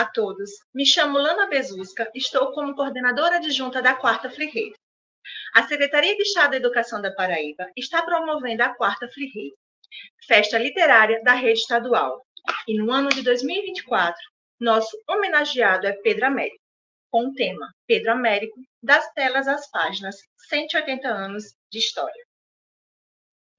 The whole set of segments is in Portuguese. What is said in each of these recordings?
a todos. Me chamo Lana Bezusca, estou como coordenadora adjunta da Quarta Free A Secretaria de Estado da Educação da Paraíba está promovendo a Quarta Free festa literária da rede estadual. E no ano de 2024, nosso homenageado é Pedro Américo, com o tema Pedro Américo, das telas às páginas, 180 anos de história.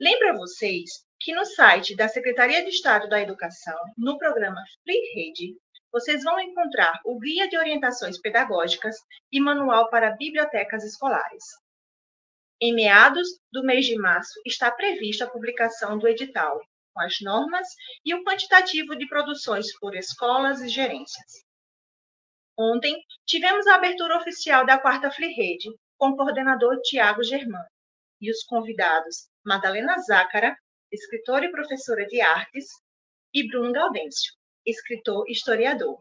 Lembro a vocês que no site da Secretaria de Estado da Educação, no programa Free Rede, vocês vão encontrar o Guia de Orientações Pedagógicas e Manual para Bibliotecas Escolares. Em meados do mês de março está prevista a publicação do edital, com as normas e o quantitativo de produções por escolas e gerências. Ontem, tivemos a abertura oficial da quarta Flirrede, com o coordenador Tiago Germano, e os convidados Madalena Zácara, escritora e professora de artes, e Bruno Gaudêncio, escritor, historiador.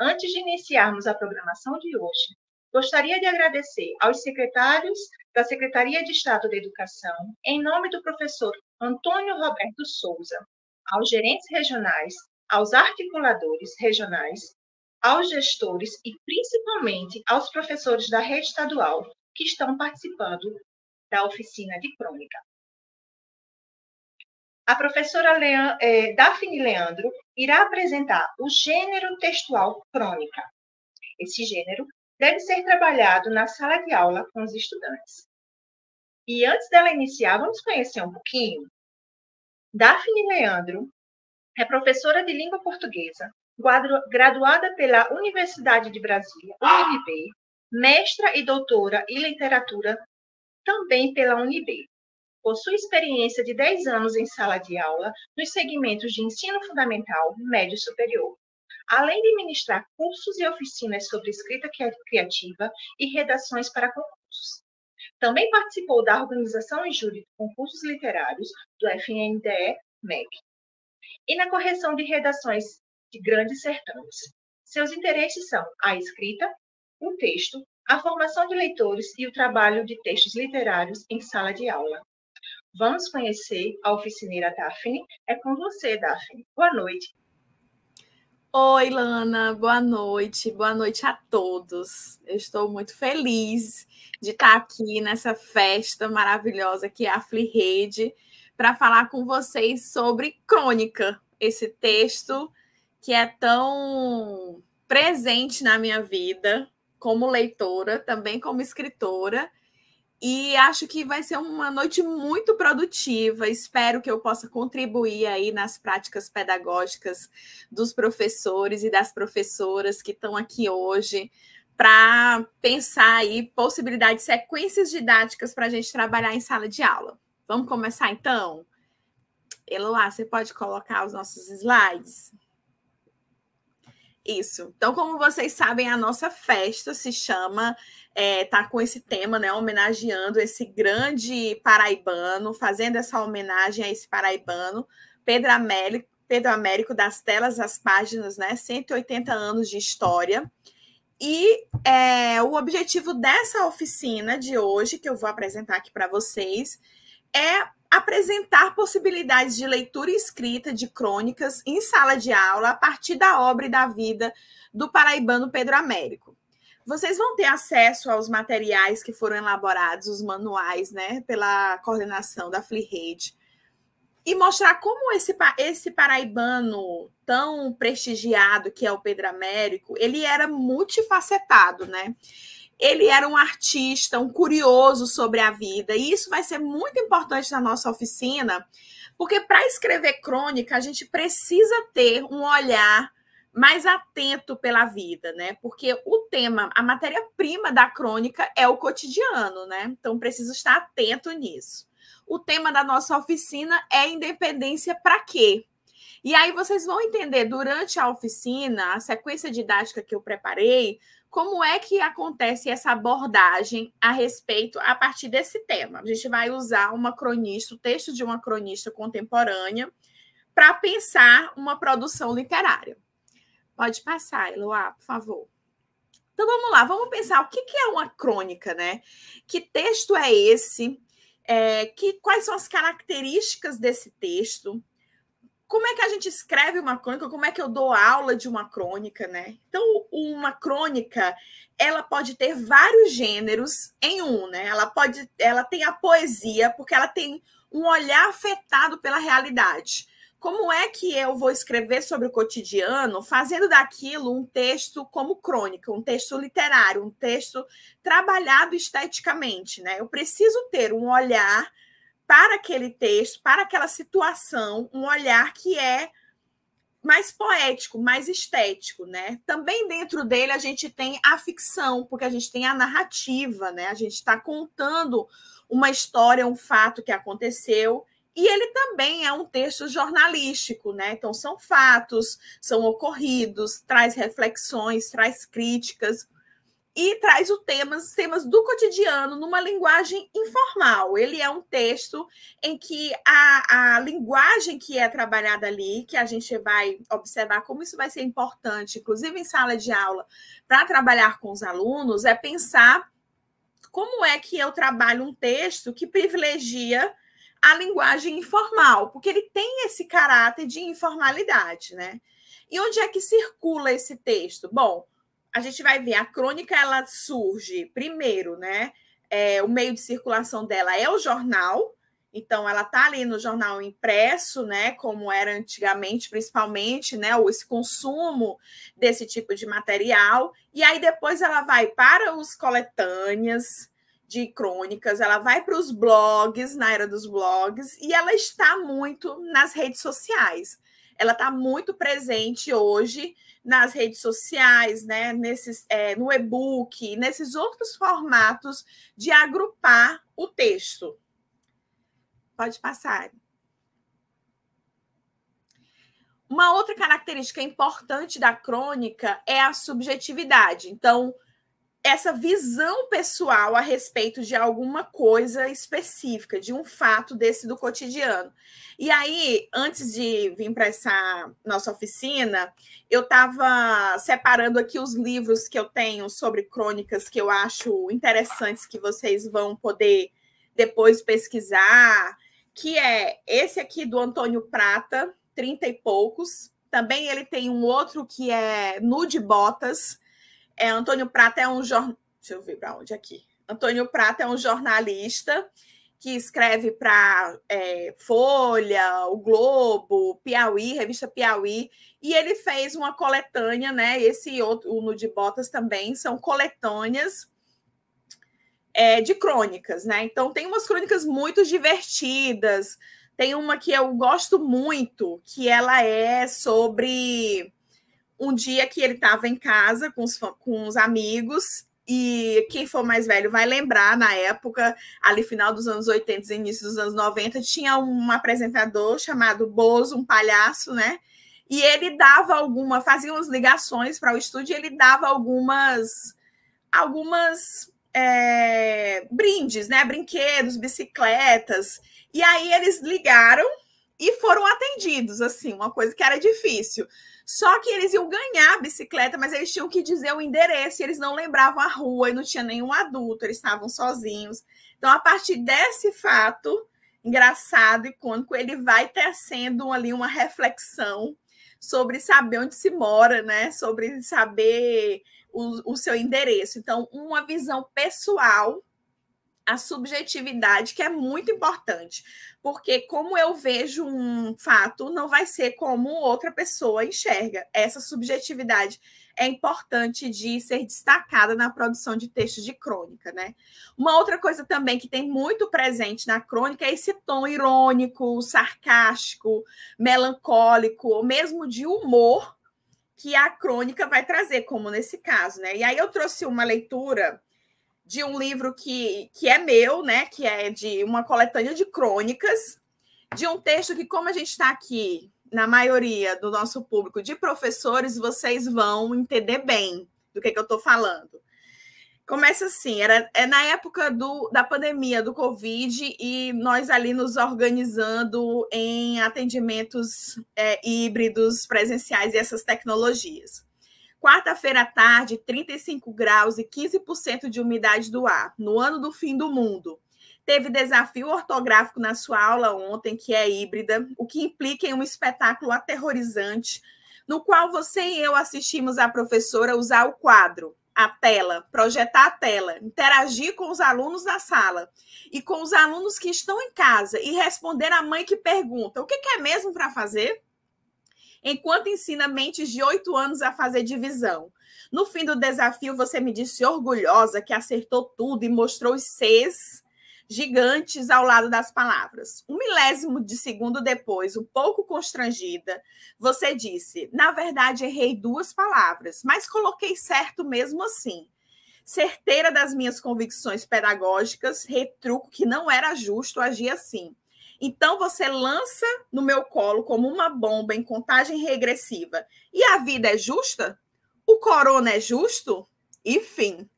Antes de iniciarmos a programação de hoje, gostaria de agradecer aos secretários da Secretaria de Estado da Educação, em nome do professor Antônio Roberto Souza, aos gerentes regionais, aos articuladores regionais, aos gestores e principalmente aos professores da rede estadual que estão participando da oficina de crônica a professora Leand eh, é, Daphne Leandro irá apresentar o gênero textual crônica. Esse gênero deve ser trabalhado na sala de aula com os estudantes. E antes dela iniciar, vamos conhecer um pouquinho. Daphne Leandro é professora de língua portuguesa, graduada pela Universidade de Brasília, UNB, mestra e doutora em literatura também pela UNB possui experiência de 10 anos em sala de aula nos segmentos de ensino fundamental, médio e superior. Além de ministrar cursos e oficinas sobre escrita criativa e redações para concursos. Também participou da organização e júri de concursos literários do FNDE-MEC e na correção de redações de grandes certames. Seus interesses são a escrita, o texto, a formação de leitores e o trabalho de textos literários em sala de aula. Vamos conhecer a oficineira Daphne. É com você, Daphne. Boa noite. Oi, Lana, boa noite, boa noite a todos. Eu estou muito feliz de estar aqui nessa festa maravilhosa que é a Fli Rede para falar com vocês sobre crônica, esse texto que é tão presente na minha vida como leitora, também como escritora, e acho que vai ser uma noite muito produtiva. Espero que eu possa contribuir aí nas práticas pedagógicas dos professores e das professoras que estão aqui hoje para pensar aí possibilidades, sequências didáticas para a gente trabalhar em sala de aula. Vamos começar então? Eloá, você pode colocar os nossos slides? Isso. Então, como vocês sabem, a nossa festa se chama, é, tá com esse tema, né? Homenageando esse grande paraibano, fazendo essa homenagem a esse paraibano, Pedro Américo, Pedro Américo das telas às páginas, né? 180 anos de história. E é, o objetivo dessa oficina de hoje, que eu vou apresentar aqui para vocês, é apresentar possibilidades de leitura escrita de crônicas em sala de aula a partir da obra e da vida do paraibano Pedro Américo. Vocês vão ter acesso aos materiais que foram elaborados, os manuais, né, pela coordenação da Free Rede, e mostrar como esse, esse paraibano tão prestigiado que é o Pedro Américo, ele era multifacetado, né? ele era um artista, um curioso sobre a vida, e isso vai ser muito importante na nossa oficina, porque para escrever crônica, a gente precisa ter um olhar mais atento pela vida, né? Porque o tema, a matéria-prima da crônica é o cotidiano, né? Então preciso estar atento nisso. O tema da nossa oficina é independência para quê? E aí vocês vão entender durante a oficina, a sequência didática que eu preparei, como é que acontece essa abordagem a respeito a partir desse tema? A gente vai usar uma cronista, o texto de uma cronista contemporânea, para pensar uma produção literária. Pode passar, Eloá, por favor. Então vamos lá, vamos pensar o que, é uma crônica, né? Que texto é esse? É, que, quais são as características desse texto? como é que a gente escreve uma crônica, como é que eu dou aula de uma crônica, né? Então, uma crônica, ela pode ter vários gêneros em um, né? Ela pode, ela tem a poesia, porque ela tem um olhar afetado pela realidade. Como é que eu vou escrever sobre o cotidiano, fazendo daquilo um texto como crônica, um texto literário, um texto trabalhado esteticamente, né? Eu preciso ter um olhar para aquele texto, para aquela situação, um olhar que é mais poético, mais estético, né? Também dentro dele a gente tem a ficção, porque a gente tem a narrativa, né? A gente está contando uma história, um fato que aconteceu, e ele também é um texto jornalístico, né? Então são fatos, são ocorridos, traz reflexões, traz críticas e traz os temas, temas do cotidiano numa linguagem informal. Ele é um texto em que a, a linguagem que é trabalhada ali, que a gente vai observar como isso vai ser importante, inclusive em sala de aula, para trabalhar com os alunos, é pensar como é que eu trabalho um texto que privilegia a linguagem informal, porque ele tem esse caráter de informalidade, né? E onde é que circula esse texto? Bom, a gente vai ver, a crônica ela surge primeiro, né? É, o meio de circulação dela é o jornal, então ela tá ali no jornal impresso, né? Como era antigamente, principalmente, né? O consumo desse tipo de material, e aí depois ela vai para os coletâneas de crônicas, ela vai para os blogs, na era dos blogs, e ela está muito nas redes sociais ela está muito presente hoje nas redes sociais, né? Nesses, é, no e-book, nesses outros formatos de agrupar o texto. Pode passar. Uma outra característica importante da crônica é a subjetividade. Então, essa visão pessoal a respeito de alguma coisa específica, de um fato desse do cotidiano. E aí, antes de vir para essa nossa oficina, eu estava separando aqui os livros que eu tenho sobre crônicas que eu acho interessantes que vocês vão poder depois pesquisar, que é esse aqui do Antônio Prata, Trinta e poucos. Também ele tem um outro que é Nude Botas, é, Antônio Prata é um jornal. Deixa eu ver para onde aqui. Antônio Prata é um jornalista que escreve para é, Folha, o Globo, Piauí, revista Piauí, e ele fez uma coletânea, né? Esse outro, o Nude Botas também são coletâneas é, de crônicas, né? Então tem umas crônicas muito divertidas. Tem uma que eu gosto muito, que ela é sobre um dia que ele estava em casa com os, com os amigos, e quem for mais velho vai lembrar, na época, ali final dos anos 80 início dos anos 90, tinha um apresentador chamado Bozo, um palhaço, né? E ele dava alguma, fazia umas ligações para o estúdio e ele dava algumas, algumas é, brindes, né? Brinquedos, bicicletas. E aí eles ligaram e foram atendidos, assim, uma coisa que era difícil. Só que eles iam ganhar a bicicleta, mas eles tinham que dizer o endereço, e eles não lembravam a rua e não tinha nenhum adulto, eles estavam sozinhos. Então, a partir desse fato engraçado, icônico, ele vai tecendo ali uma reflexão sobre saber onde se mora, né? Sobre saber o, o seu endereço. Então, uma visão pessoal a subjetividade, que é muito importante, porque como eu vejo um fato, não vai ser como outra pessoa enxerga. Essa subjetividade é importante de ser destacada na produção de textos de crônica, né? Uma outra coisa também que tem muito presente na crônica é esse tom irônico, sarcástico, melancólico, ou mesmo de humor que a crônica vai trazer, como nesse caso, né? E aí eu trouxe uma leitura de um livro que, que é meu, né? Que é de uma coletânea de crônicas, de um texto que, como a gente está aqui, na maioria do nosso público de professores, vocês vão entender bem do que, que eu estou falando. Começa assim, era é na época do, da pandemia do Covid e nós ali nos organizando em atendimentos é, híbridos, presenciais e essas tecnologias. Quarta-feira à tarde, 35 graus e 15% de umidade do ar, no ano do fim do mundo. Teve desafio ortográfico na sua aula ontem, que é híbrida, o que implica em um espetáculo aterrorizante, no qual você e eu assistimos a professora usar o quadro, a tela, projetar a tela, interagir com os alunos da sala e com os alunos que estão em casa e responder à mãe que pergunta: o que é mesmo para fazer? enquanto ensina mentes de oito anos a fazer divisão. No fim do desafio, você me disse orgulhosa que acertou tudo e mostrou os seis gigantes ao lado das palavras. Um milésimo de segundo depois, um pouco constrangida, você disse: Na verdade, errei duas palavras, mas coloquei certo mesmo assim. Certeira das minhas convicções pedagógicas, retruco que não era justo agir assim. Então você lança no meu colo como uma bomba em contagem regressiva. E a vida é justa? O corona é justo? Enfim.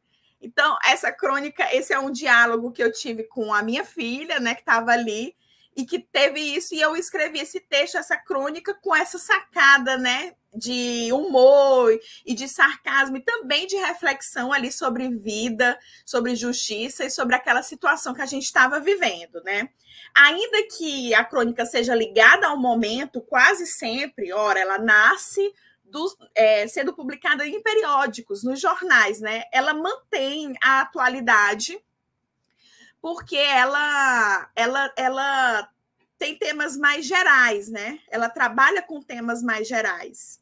Então, essa crônica, esse é um diálogo que eu tive com a minha filha, né, que estava ali, e que teve isso, e eu escrevi esse texto, essa crônica, com essa sacada, né? De humor e de sarcasmo, e também de reflexão ali sobre vida, sobre justiça e sobre aquela situação que a gente estava vivendo, né? Ainda que a crônica seja ligada ao momento, quase sempre, ora, ela nasce dos, é, sendo publicada em periódicos, nos jornais, né? Ela mantém a atualidade porque ela, ela, ela tem temas mais gerais, né? Ela trabalha com temas mais gerais.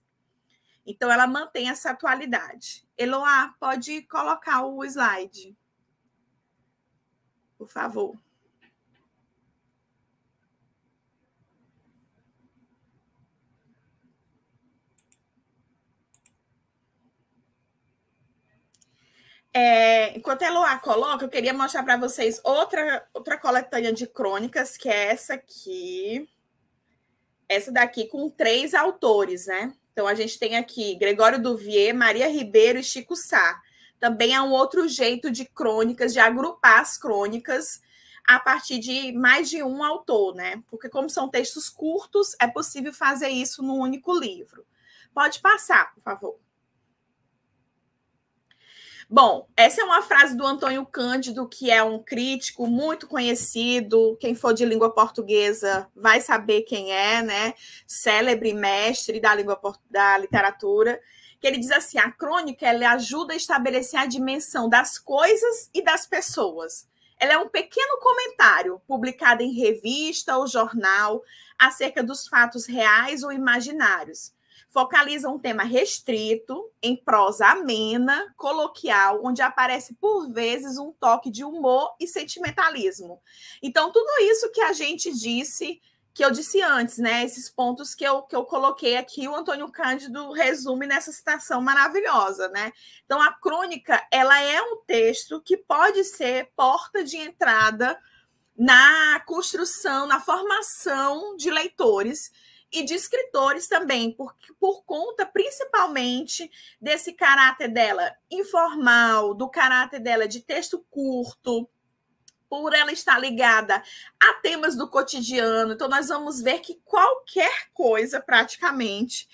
Então, ela mantém essa atualidade. Eloá, pode colocar o slide. Por favor. É, enquanto a Eloá coloca, eu queria mostrar para vocês outra, outra coletânea de crônicas, que é essa aqui. Essa daqui com três autores, né? Então a gente tem aqui Gregório Duvier, Maria Ribeiro e Chico Sá. Também é um outro jeito de crônicas, de agrupar as crônicas a partir de mais de um autor, né? Porque como são textos curtos, é possível fazer isso num único livro. Pode passar, por favor. Bom, essa é uma frase do Antônio Cândido, que é um crítico muito conhecido. Quem for de língua portuguesa vai saber quem é, né? Célebre mestre da língua da literatura. Que ele diz assim: a crônica ela ajuda a estabelecer a dimensão das coisas e das pessoas. Ela é um pequeno comentário publicado em revista ou jornal acerca dos fatos reais ou imaginários Focaliza um tema restrito, em prosa amena, coloquial, onde aparece por vezes um toque de humor e sentimentalismo. Então, tudo isso que a gente disse que eu disse antes, né? Esses pontos que eu, que eu coloquei aqui, o Antônio Cândido resume nessa citação maravilhosa, né? Então, a crônica, ela é um texto que pode ser porta de entrada na construção, na formação de leitores e de escritores também, por, por conta principalmente desse caráter dela informal, do caráter dela de texto curto, por ela estar ligada a temas do cotidiano. Então, nós vamos ver que qualquer coisa, praticamente,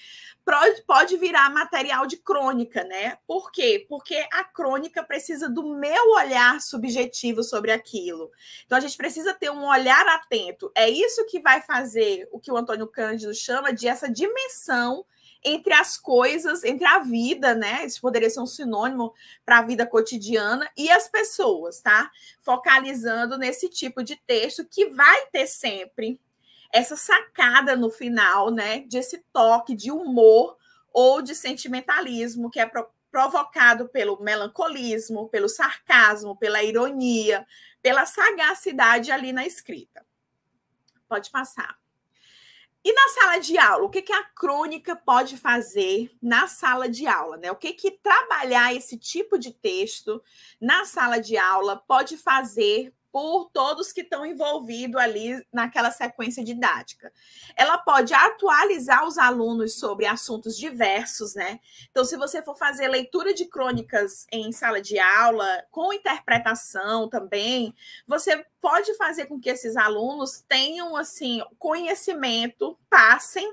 pode virar material de crônica, né? Por quê? Porque a crônica precisa do meu olhar subjetivo sobre aquilo. Então a gente precisa ter um olhar atento. É isso que vai fazer o que o Antônio Cândido chama de essa dimensão entre as coisas, entre a vida, né? Isso poderia ser um sinônimo para a vida cotidiana e as pessoas, tá? Focalizando nesse tipo de texto que vai ter sempre essa sacada no final, né, desse toque de humor ou de sentimentalismo que é pro provocado pelo melancolismo, pelo sarcasmo, pela ironia, pela sagacidade ali na escrita. Pode passar. E na sala de aula, o que, que a crônica pode fazer na sala de aula? Né? O que, que trabalhar esse tipo de texto na sala de aula pode fazer por todos que estão envolvidos ali naquela sequência didática. Ela pode atualizar os alunos sobre assuntos diversos, né? Então, se você for fazer leitura de crônicas em sala de aula, com interpretação também, você pode fazer com que esses alunos tenham, assim, conhecimento, passem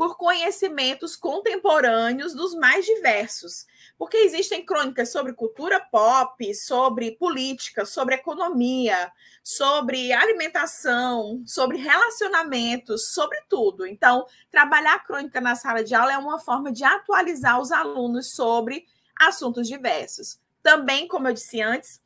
por conhecimentos contemporâneos dos mais diversos, porque existem crônicas sobre cultura pop, sobre política, sobre economia, sobre alimentação, sobre relacionamentos, sobre tudo. Então, trabalhar a crônica na sala de aula é uma forma de atualizar os alunos sobre assuntos diversos. Também, como eu disse antes,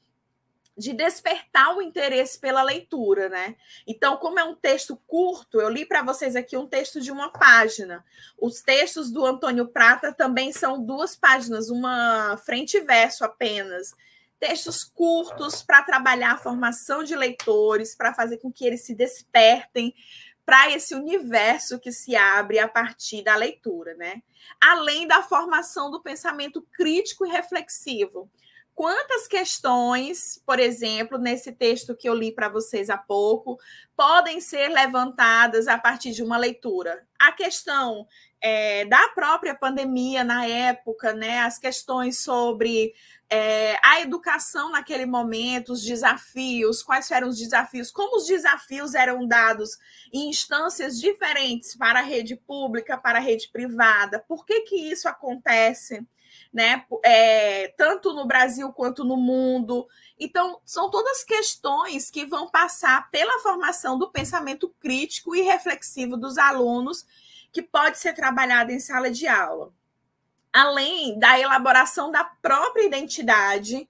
de despertar o interesse pela leitura, né? Então, como é um texto curto, eu li para vocês aqui um texto de uma página. Os textos do Antônio Prata também são duas páginas, uma frente e verso apenas. Textos curtos para trabalhar a formação de leitores, para fazer com que eles se despertem para esse universo que se abre a partir da leitura, né? Além da formação do pensamento crítico e reflexivo quantas questões, por exemplo, nesse texto que eu li para vocês há pouco, podem ser levantadas a partir de uma leitura. A questão é, da própria pandemia na época, né, as questões sobre é, a educação naquele momento, os desafios, quais eram os desafios, como os desafios eram dados em instâncias diferentes para a rede pública, para a rede privada, por que, que isso acontece? né? É, tanto no Brasil quanto no mundo. Então, são todas questões que vão passar pela formação do pensamento crítico e reflexivo dos alunos, que pode ser trabalhado em sala de aula. Além da elaboração da própria identidade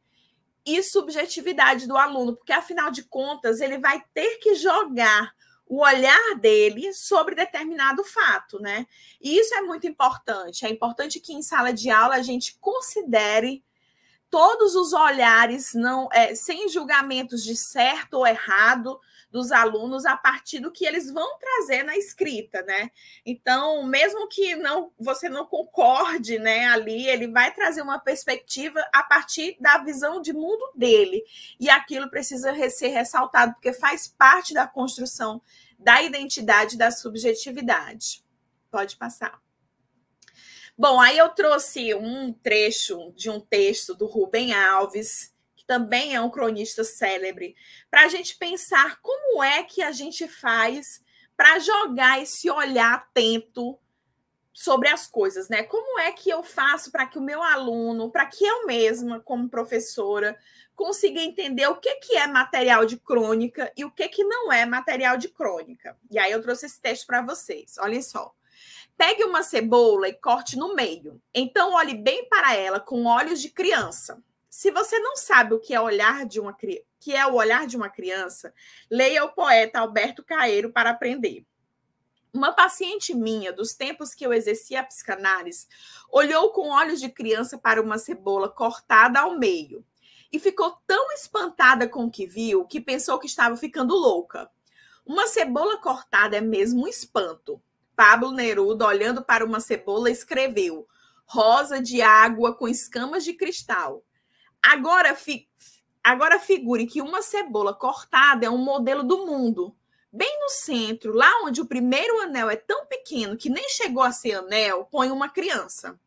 e subjetividade do aluno, porque afinal de contas ele vai ter que jogar o olhar dele sobre determinado fato, né? E isso é muito importante. É importante que em sala de aula a gente considere todos os olhares, não é, sem julgamentos de certo ou errado, dos alunos a partir do que eles vão trazer na escrita, né? Então, mesmo que não você não concorde, né, ali, ele vai trazer uma perspectiva a partir da visão de mundo dele. E aquilo precisa ser ressaltado porque faz parte da construção da identidade da subjetividade. Pode passar. Bom, aí eu trouxe um trecho de um texto do Rubem Alves, que também é um cronista célebre, para a gente pensar como é que a gente faz para jogar esse olhar atento sobre as coisas, né? Como é que eu faço para que o meu aluno, para que eu mesma, como professora, consiga entender o que, que é material de crônica e o que, que não é material de crônica? E aí eu trouxe esse texto para vocês. Olhem só. Pegue uma cebola e corte no meio. Então olhe bem para ela com olhos de criança. Se você não sabe o que é olhar de uma que é o olhar de uma criança, leia o poeta Alberto Caeiro para aprender. Uma paciente minha, dos tempos que eu exercia a psicanálise, olhou com olhos de criança para uma cebola cortada ao meio e ficou tão espantada com o que viu que pensou que estava ficando louca. Uma cebola cortada é mesmo um espanto. Pablo Neruda, olhando para uma cebola, escreveu: rosa de água com escamas de cristal. Agora, fi, agora figure que uma cebola cortada é um modelo do mundo. Bem no centro, lá onde o primeiro anel é tão pequeno que nem chegou a ser anel, põe uma criança.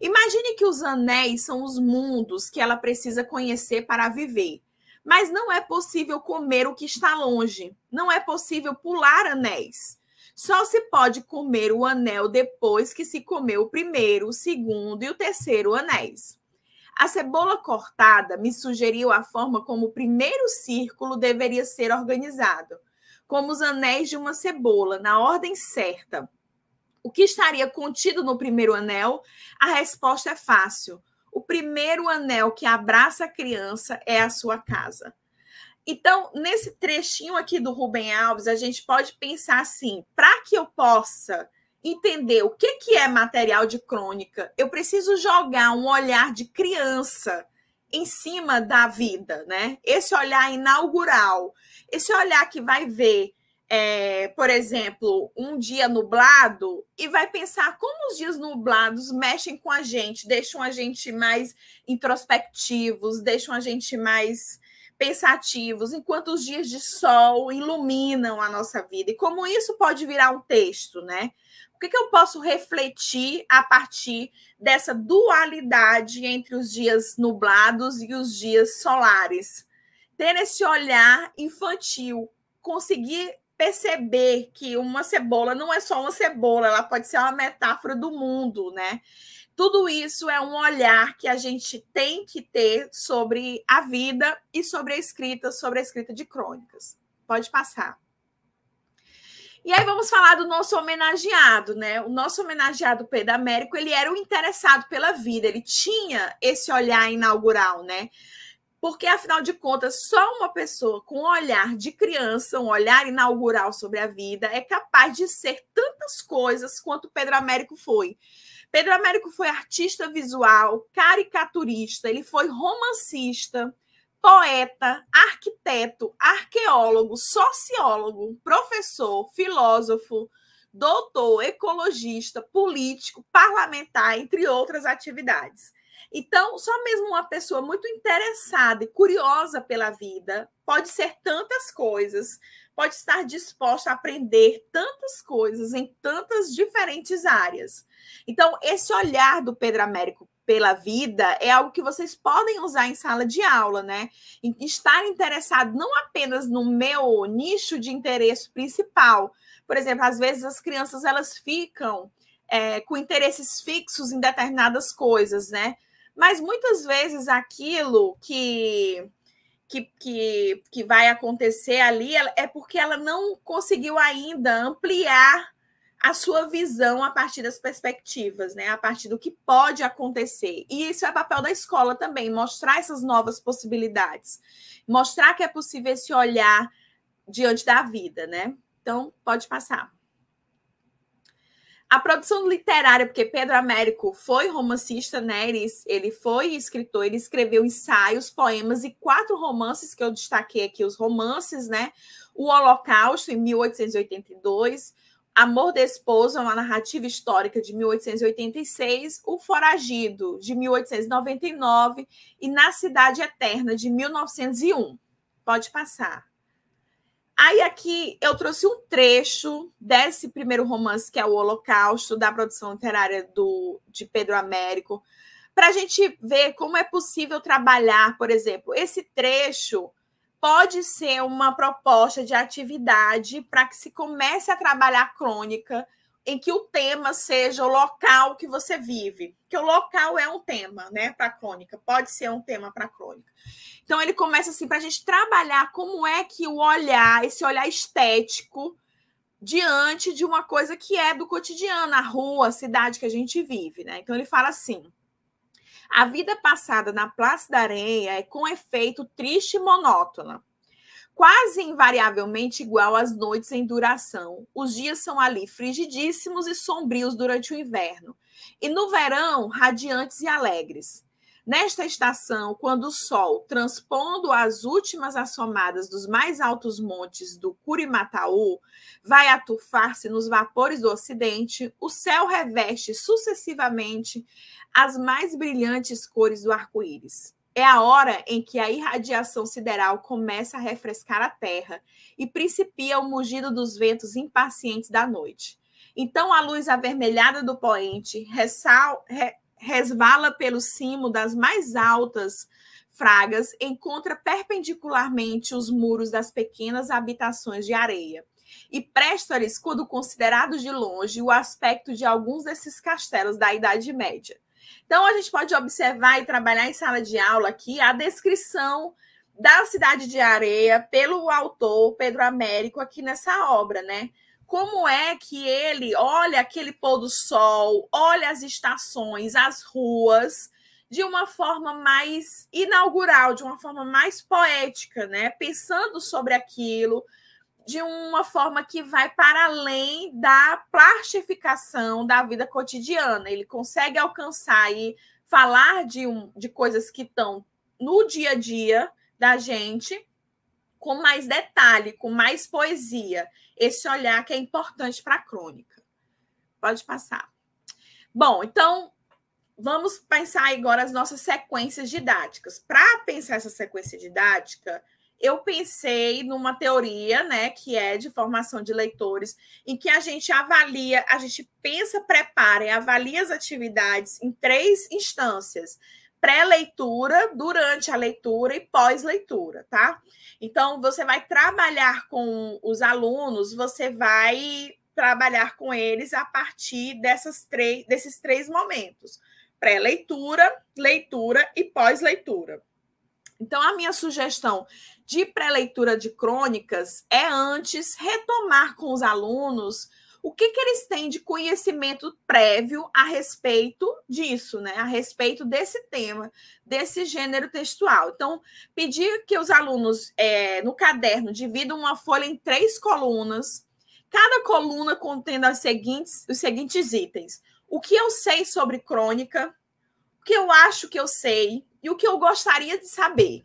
Imagine que os anéis são os mundos que ela precisa conhecer para viver. Mas não é possível comer o que está longe. Não é possível pular anéis. Só se pode comer o anel depois que se comeu o primeiro, o segundo e o terceiro anéis. A cebola cortada me sugeriu a forma como o primeiro círculo deveria ser organizado, como os anéis de uma cebola, na ordem certa. O que estaria contido no primeiro anel? A resposta é fácil. O primeiro anel que abraça a criança é a sua casa. Então, nesse trechinho aqui do Rubem Alves, a gente pode pensar assim: para que eu possa entender o que, que é material de crônica, eu preciso jogar um olhar de criança em cima da vida, né? Esse olhar inaugural, esse olhar que vai ver, é, por exemplo, um dia nublado e vai pensar como os dias nublados mexem com a gente, deixam a gente mais introspectivos, deixam a gente mais pensativos, enquanto os dias de sol iluminam a nossa vida e como isso pode virar um texto, né? O que, que eu posso refletir a partir dessa dualidade entre os dias nublados e os dias solares? Ter esse olhar infantil, conseguir perceber que uma cebola não é só uma cebola, ela pode ser uma metáfora do mundo, né? Tudo isso é um olhar que a gente tem que ter sobre a vida e sobre a escrita, sobre a escrita de crônicas. Pode passar. E aí vamos falar do nosso homenageado, né? O nosso homenageado Pedro Américo, ele era o interessado pela vida, ele tinha esse olhar inaugural, né? Porque, afinal de contas, só uma pessoa com um olhar de criança, um olhar inaugural sobre a vida, é capaz de ser tantas coisas quanto Pedro Américo foi. Pedro Américo foi artista visual, caricaturista, ele foi romancista, poeta, arquiteto, arqueólogo, sociólogo, professor, filósofo, doutor, ecologista, político, parlamentar, entre outras atividades. Então, só mesmo uma pessoa muito interessada e curiosa pela vida pode ser tantas coisas, pode estar disposta a aprender tantas coisas em tantas diferentes áreas. Então, esse olhar do Pedro Américo pela vida é algo que vocês podem usar em sala de aula, né? estar interessado não apenas no meu nicho de interesse principal. Por exemplo, às vezes as crianças elas ficam é, com interesses fixos em determinadas coisas, né? Mas muitas vezes aquilo que que, que, que vai acontecer ali é porque ela não conseguiu ainda ampliar a sua visão a partir das perspectivas, né? A partir do que pode acontecer. E isso é papel da escola também, mostrar essas novas possibilidades, mostrar que é possível esse olhar diante da vida, né? Então, pode passar. A produção literária, porque Pedro Américo foi romancista, né? Ele, ele foi escritor, ele escreveu ensaios, poemas e quatro romances que eu destaquei aqui, os romances, né? O Holocausto, em 1882 Amor da Esposa, uma narrativa histórica de 1886, O Foragido, de 1899 e Na Cidade Eterna, de 1901. Pode passar. Aí aqui eu trouxe um trecho desse primeiro romance, que é O Holocausto, da produção literária do, de Pedro Américo, para a gente ver como é possível trabalhar, por exemplo, esse trecho pode ser uma proposta de atividade para que se comece a trabalhar a crônica em que o tema seja o local que você vive, que o local é um tema, né, para crônica, pode ser um tema para crônica. Então ele começa assim para a gente trabalhar como é que o olhar, esse olhar estético diante de uma coisa que é do cotidiano, a rua, a cidade que a gente vive, né? Então ele fala assim: a vida passada na Praça da Areia é com efeito triste e monótona. Quase invariavelmente igual às noites em duração. Os dias são ali frigidíssimos e sombrios durante o inverno, e no verão, radiantes e alegres. Nesta estação, quando o Sol, transpondo as últimas assomadas dos mais altos montes do Curimataú, vai atufar-se nos vapores do Ocidente, o céu reveste sucessivamente as mais brilhantes cores do arco-íris. É a hora em que a irradiação sideral começa a refrescar a terra e principia o mugido dos ventos impacientes da noite. Então a luz avermelhada do poente ressal, resvala pelo cimo das mais altas fragas, encontra perpendicularmente os muros das pequenas habitações de areia. E presta-lhes, quando considerado de longe, o aspecto de alguns desses castelos da Idade Média. Então, a gente pode observar e trabalhar em sala de aula aqui a descrição da cidade de Areia pelo autor Pedro Américo aqui nessa obra, né? como é que ele olha aquele pôr do sol, olha as estações, as ruas, de uma forma mais inaugural, de uma forma mais poética, né? Pensando sobre aquilo de uma forma que vai para além da plastificação da vida cotidiana. Ele consegue alcançar e falar de, um, de coisas que estão no dia a dia da gente, com mais detalhe, com mais poesia, esse olhar que é importante para a crônica. Pode passar. Bom, então vamos pensar agora as nossas sequências didáticas. Para pensar essa sequência didática, eu pensei numa teoria, né, que é de formação de leitores, em que a gente avalia, a gente pensa, prepara e avalia as atividades em três instâncias pré-leitura, durante a leitura e pós-leitura, tá? Então, você vai trabalhar com os alunos, você vai trabalhar com eles a partir dessas três, desses três momentos: pré-leitura, leitura e pós-leitura. Então, a minha sugestão de pré-leitura de crônicas é antes retomar com os alunos o que, que eles têm de conhecimento prévio a respeito disso, né? A respeito desse tema, desse gênero textual. Então, pedir que os alunos é, no caderno dividam uma folha em três colunas, cada coluna contendo as seguintes, os seguintes itens: o que eu sei sobre crônica, o que eu acho que eu sei e o que eu gostaria de saber.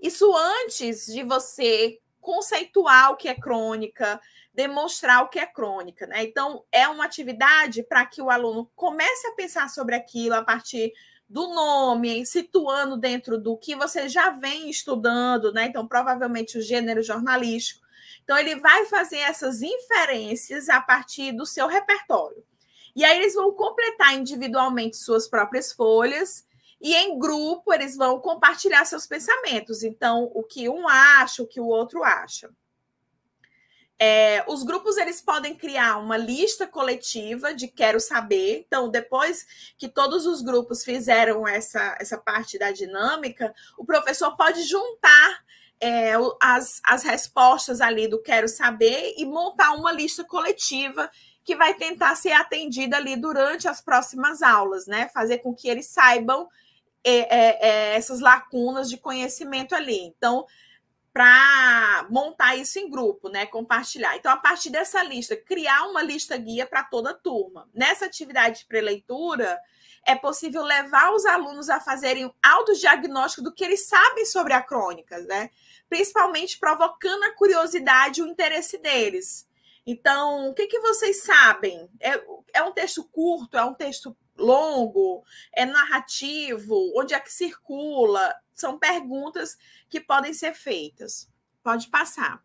Isso antes de você conceituar o que é crônica, demonstrar o que é crônica, né? Então, é uma atividade para que o aluno comece a pensar sobre aquilo a partir do nome, situando dentro do que você já vem estudando, né? Então, provavelmente o gênero jornalístico. Então, ele vai fazer essas inferências a partir do seu repertório. E aí, eles vão completar individualmente suas próprias folhas e em grupo eles vão compartilhar seus pensamentos. Então, o que um acha, o que o outro acha. É, os grupos eles podem criar uma lista coletiva de quero saber. Então, depois que todos os grupos fizeram essa, essa parte da dinâmica, o professor pode juntar é, as, as respostas ali do quero saber e montar uma lista coletiva que vai tentar ser atendida ali durante as próximas aulas, né? Fazer com que eles saibam é, é, é essas lacunas de conhecimento ali. Então, para montar isso em grupo, né? Compartilhar. Então, a partir dessa lista, criar uma lista guia para toda a turma. Nessa atividade de preleitura, é possível levar os alunos a fazerem autodiagnóstico do que eles sabem sobre a crônica, né? Principalmente provocando a curiosidade e o interesse deles. Então, o que, que vocês sabem? É, é um texto curto, é um texto longo, é narrativo, onde é que circula? São perguntas que podem ser feitas. Pode passar.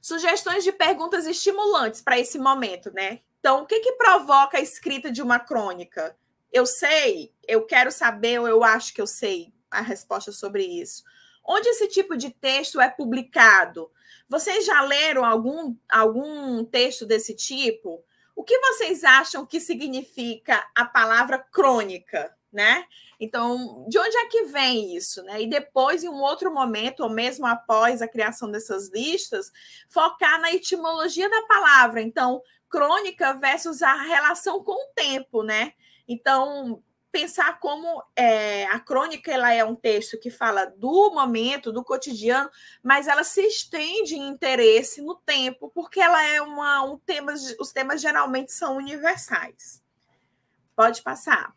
Sugestões de perguntas estimulantes para esse momento, né? Então, o que, que provoca a escrita de uma crônica? Eu sei, eu quero saber, ou eu acho que eu sei a resposta sobre isso. Onde esse tipo de texto é publicado? Vocês já leram algum, algum texto desse tipo? O que vocês acham que significa a palavra crônica, né? Então, de onde é que vem isso, né? E depois, em um outro momento, ou mesmo após a criação dessas listas, focar na etimologia da palavra. Então, crônica versus a relação com o tempo, né? Então, pensar como é, a crônica ela é um texto que fala do momento, do cotidiano, mas ela se estende em interesse no tempo, porque ela é uma, um tema, os temas geralmente são universais. Pode passar.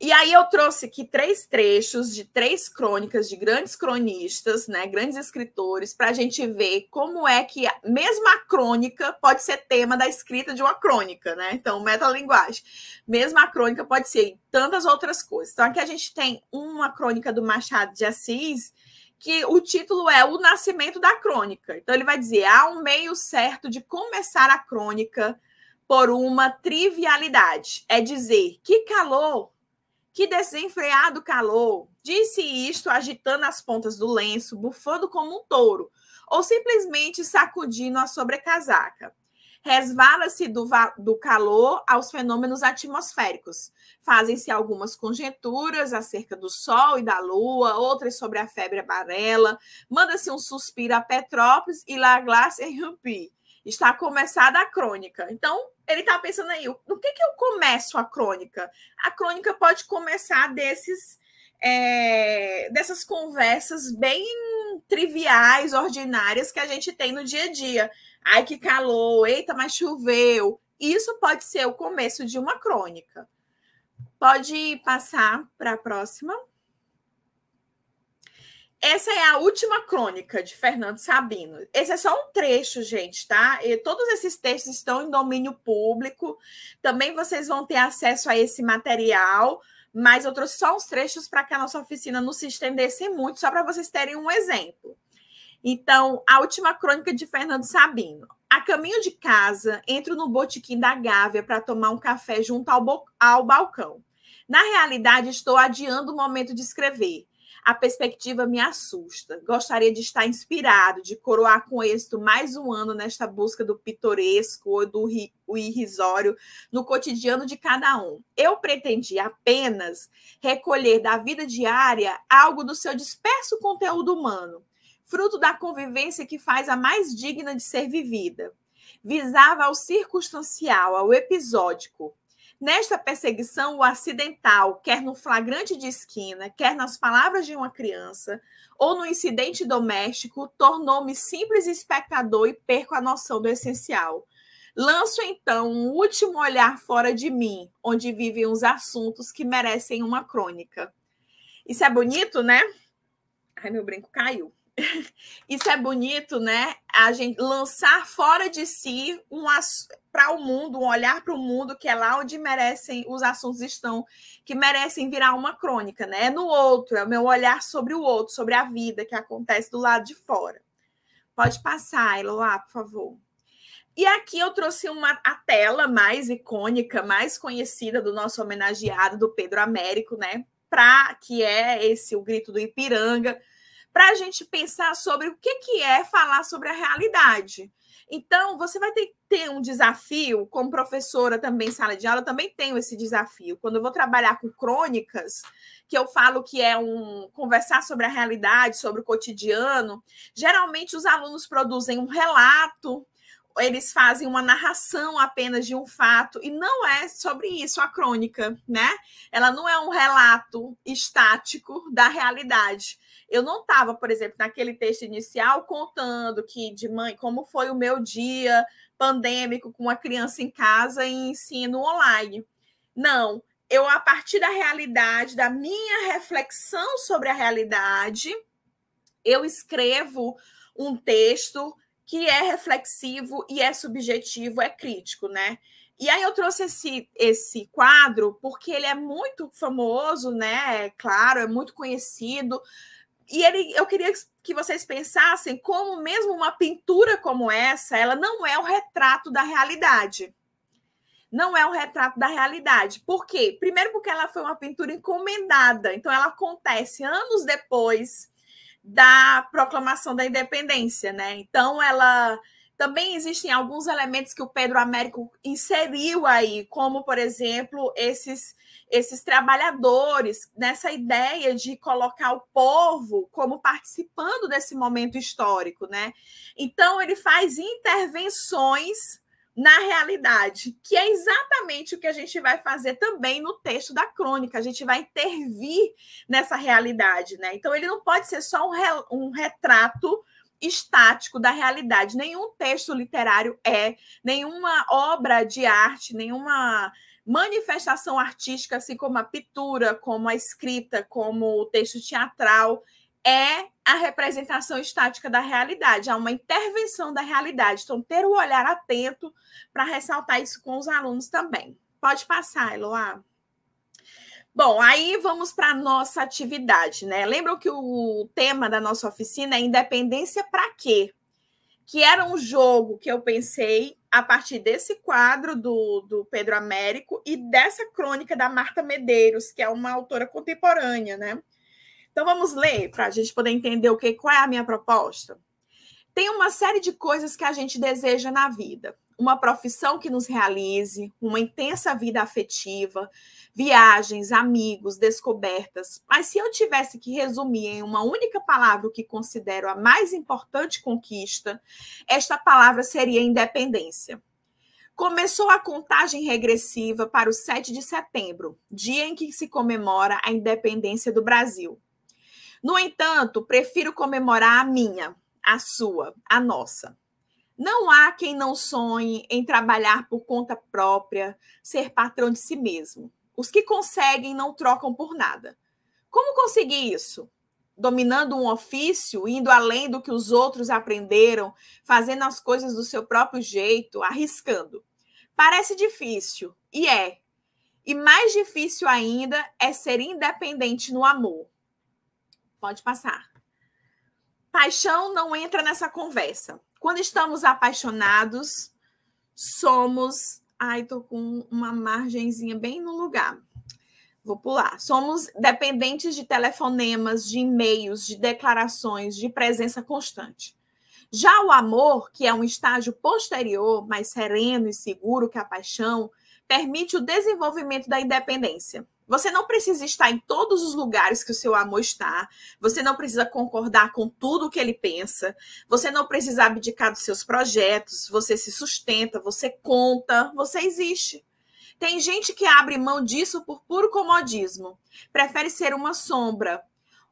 E aí eu trouxe aqui três trechos de três crônicas de grandes cronistas, né, grandes escritores, para a gente ver como é que a mesma crônica pode ser tema da escrita de uma crônica, né? Então, metalinguagem. Mesma crônica pode ser tantas outras coisas. Então, aqui a gente tem uma crônica do Machado de Assis, que o título é O Nascimento da Crônica. Então, ele vai dizer: há um meio certo de começar a crônica por uma trivialidade. É dizer que calor que desenfreado calor! Disse isto agitando as pontas do lenço, bufando como um touro, ou simplesmente sacudindo a sobrecasaca. Resvala-se do, do calor aos fenômenos atmosféricos. Fazem-se algumas conjecturas acerca do Sol e da Lua, outras sobre a febre amarela. Manda-se um suspiro a Petrópolis e La Glace et Rupi. Está começada a crônica. Então, ele estava pensando aí, o que, que eu começo a crônica? A crônica pode começar desses é, dessas conversas bem triviais, ordinárias que a gente tem no dia a dia. Ai, que calor, eita, mas choveu. Isso pode ser o começo de uma crônica. Pode passar para a próxima. Essa é a última crônica de Fernando Sabino. Esse é só um trecho, gente, tá? E todos esses textos estão em domínio público. Também vocês vão ter acesso a esse material, mas eu trouxe só uns trechos para que a nossa oficina não se estendesse muito, só para vocês terem um exemplo. Então, a última crônica de Fernando Sabino. A caminho de casa, entro no botequim da Gávea para tomar um café junto ao, ao balcão. Na realidade, estou adiando o momento de escrever a perspectiva me assusta. Gostaria de estar inspirado, de coroar com êxito mais um ano nesta busca do pitoresco ou do ri, irrisório no cotidiano de cada um. Eu pretendi apenas recolher da vida diária algo do seu disperso conteúdo humano, fruto da convivência que faz a mais digna de ser vivida. Visava ao circunstancial, ao episódico, Nesta perseguição, o acidental, quer no flagrante de esquina, quer nas palavras de uma criança, ou no incidente doméstico, tornou-me simples espectador e perco a noção do essencial. Lanço então um último olhar fora de mim, onde vivem os assuntos que merecem uma crônica. Isso é bonito, né? Ai, meu brinco caiu. isso é bonito, né? A gente lançar fora de si um para o mundo, um olhar para o mundo que é lá onde merecem os assuntos estão, que merecem virar uma crônica, né? É no outro, é o meu olhar sobre o outro, sobre a vida que acontece do lado de fora. Pode passar, Eloá, por favor. E aqui eu trouxe uma, a tela mais icônica, mais conhecida do nosso homenageado, do Pedro Américo, né? Pra, que é esse o grito do Ipiranga, para a gente pensar sobre o que, que é falar sobre a realidade. Então, você vai ter que ter um desafio, como professora também, sala de aula, eu também tenho esse desafio. Quando eu vou trabalhar com crônicas, que eu falo que é um conversar sobre a realidade, sobre o cotidiano, geralmente os alunos produzem um relato, eles fazem uma narração apenas de um fato, e não é sobre isso a crônica, né? Ela não é um relato estático da realidade eu não estava, por exemplo, naquele texto inicial contando que de mãe, como foi o meu dia pandêmico com uma criança em casa e ensino online. Não, eu a partir da realidade, da minha reflexão sobre a realidade, eu escrevo um texto que é reflexivo e é subjetivo, é crítico, né? E aí eu trouxe esse, esse quadro porque ele é muito famoso, né? É claro, é muito conhecido e ele, eu queria que vocês pensassem como mesmo uma pintura como essa, ela não é o retrato da realidade. Não é o retrato da realidade. Por quê? Primeiro porque ela foi uma pintura encomendada, então ela acontece anos depois da proclamação da independência, né? Então ela também existem alguns elementos que o Pedro Américo inseriu aí, como, por exemplo, esses, esses trabalhadores, nessa ideia de colocar o povo como participando desse momento histórico, né? Então, ele faz intervenções na realidade, que é exatamente o que a gente vai fazer também no texto da crônica, a gente vai intervir nessa realidade, né? Então ele não pode ser só um, re, um retrato estático da realidade. Nenhum texto literário é, nenhuma obra de arte, nenhuma manifestação artística, assim como a pintura, como a escrita, como o texto teatral, é a representação estática da realidade, há uma intervenção da realidade. Então, ter o olhar atento para ressaltar isso com os alunos também. Pode passar, Eloá. Bom, aí vamos para a nossa atividade, né? Lembram que o tema da nossa oficina é Independência para quê? Que era um jogo que eu pensei a partir desse quadro do, do Pedro Américo e dessa crônica da Marta Medeiros, que é uma autora contemporânea, né? Então vamos ler para a gente poder entender o que, qual é a minha proposta. Tem uma série de coisas que a gente deseja na vida. Uma profissão que nos realize, uma intensa vida afetiva, viagens, amigos, descobertas. Mas se eu tivesse que resumir em uma única palavra o que considero a mais importante conquista, esta palavra seria independência. Começou a contagem regressiva para o 7 de setembro, dia em que se comemora a independência do Brasil. No entanto, prefiro comemorar a minha, a sua, a nossa. Não há quem não sonhe em trabalhar por conta própria, ser patrão de si mesmo. Os que conseguem não trocam por nada. Como conseguir isso? Dominando um ofício, indo além do que os outros aprenderam, fazendo as coisas do seu próprio jeito, arriscando. Parece difícil, e é. E mais difícil ainda é ser independente no amor. Pode passar. Paixão não entra nessa conversa. Quando estamos apaixonados, somos Ai, tô com uma margenzinha bem no lugar. Vou pular. Somos dependentes de telefonemas, de e-mails, de declarações, de presença constante. Já o amor, que é um estágio posterior, mais sereno e seguro que a paixão, permite o desenvolvimento da independência. Você não precisa estar em todos os lugares que o seu amor está. Você não precisa concordar com tudo o que ele pensa. Você não precisa abdicar dos seus projetos. Você se sustenta, você conta, você existe. Tem gente que abre mão disso por puro comodismo. Prefere ser uma sombra,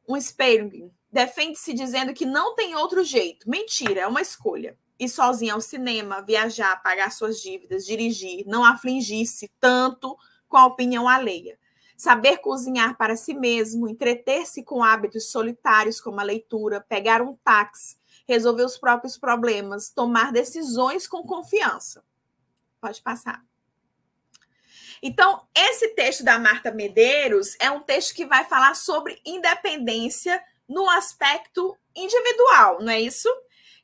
um espelho. Defende-se dizendo que não tem outro jeito. Mentira, é uma escolha. Ir sozinha ao cinema, viajar, pagar suas dívidas, dirigir, não afligir-se tanto com a opinião alheia Saber cozinhar para si mesmo, entreter-se com hábitos solitários como a leitura, pegar um táxi, resolver os próprios problemas, tomar decisões com confiança. Pode passar. Então, esse texto da Marta Medeiros é um texto que vai falar sobre independência no aspecto individual, não é isso?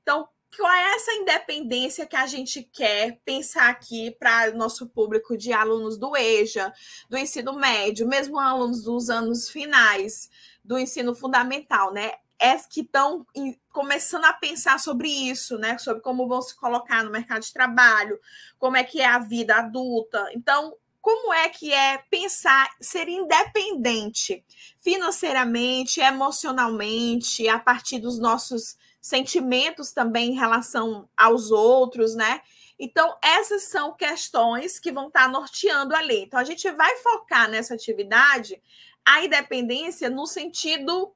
Então, qual é essa independência que a gente quer pensar aqui para nosso público de alunos do EJA, do ensino médio, mesmo alunos dos anos finais do ensino fundamental, né? É que estão começando a pensar sobre isso, né? Sobre como vão se colocar no mercado de trabalho, como é que é a vida adulta. Então, como é que é pensar, ser independente financeiramente, emocionalmente, a partir dos nossos sentimentos também em relação aos outros, né? Então, essas são questões que vão estar tá norteando a lei. Então, a gente vai focar nessa atividade a independência no sentido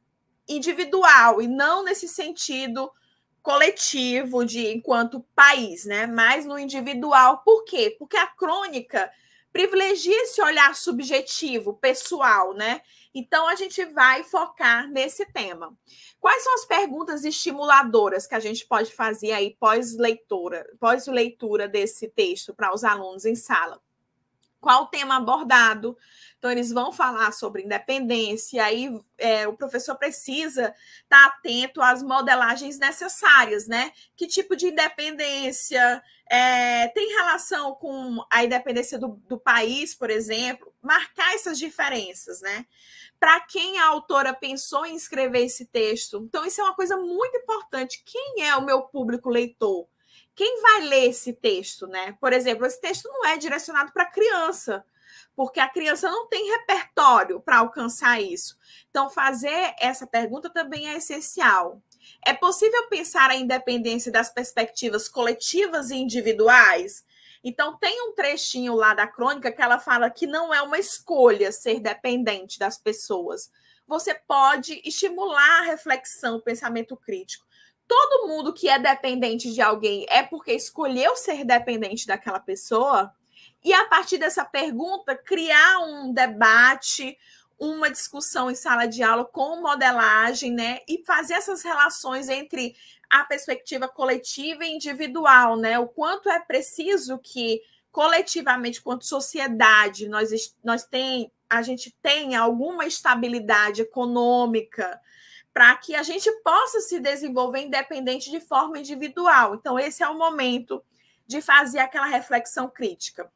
individual e não nesse sentido coletivo de enquanto país, né? Mas no individual. Por quê? Porque a crônica privilegia esse olhar subjetivo, pessoal, né? Então, a gente vai focar nesse tema. Quais são as perguntas estimuladoras que a gente pode fazer aí pós-leitura, pós-leitura desse texto para os alunos em sala? Qual o tema abordado? Então, eles vão falar sobre independência, aí é, o professor precisa estar tá atento às modelagens necessárias, né? Que tipo de independência é, tem relação com a independência do, do país, por exemplo? Marcar essas diferenças, né? para quem a autora pensou em escrever esse texto. Então, isso é uma coisa muito importante. Quem é o meu público leitor? Quem vai ler esse texto, né? Por exemplo, esse texto não é direcionado para criança, porque a criança não tem repertório para alcançar isso. Então, fazer essa pergunta também é essencial. É possível pensar a independência das perspectivas coletivas e individuais? Então, tem um trechinho lá da crônica que ela fala que não é uma escolha ser dependente das pessoas. Você pode estimular a reflexão, o pensamento crítico. Todo mundo que é dependente de alguém é porque escolheu ser dependente daquela pessoa? E a partir dessa pergunta, criar um debate, uma discussão em sala de aula com modelagem, né? E fazer essas relações entre a perspectiva coletiva e individual, né? O quanto é preciso que coletivamente, quanto sociedade, nós, nós tem, a gente tenha alguma estabilidade econômica para que a gente possa se desenvolver independente de forma individual. Então, esse é o momento de fazer aquela reflexão crítica.